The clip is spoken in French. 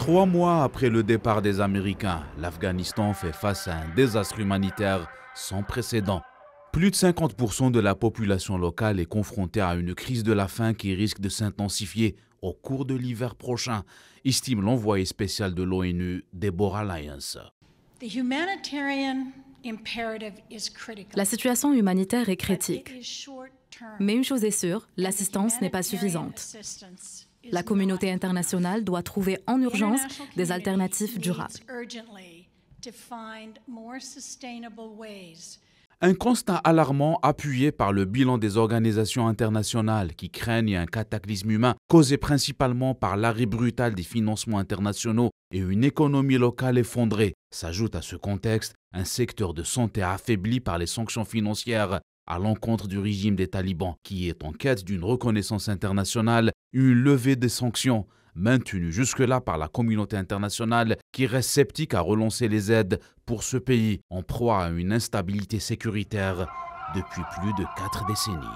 Trois mois après le départ des Américains, l'Afghanistan fait face à un désastre humanitaire sans précédent. Plus de 50% de la population locale est confrontée à une crise de la faim qui risque de s'intensifier au cours de l'hiver prochain, estime l'envoyé spécial de l'ONU, Deborah Lyons. La situation humanitaire est critique. Mais une chose est sûre, l'assistance n'est pas suffisante. La communauté internationale doit trouver en urgence des alternatives durables. Un constat alarmant appuyé par le bilan des organisations internationales qui craignent un cataclysme humain causé principalement par l'arrêt brutal des financements internationaux et une économie locale effondrée. S'ajoute à ce contexte un secteur de santé affaibli par les sanctions financières à l'encontre du régime des talibans, qui est en quête d'une reconnaissance internationale, une levée des sanctions, maintenues jusque-là par la communauté internationale, qui reste sceptique à relancer les aides pour ce pays en proie à une instabilité sécuritaire depuis plus de quatre décennies.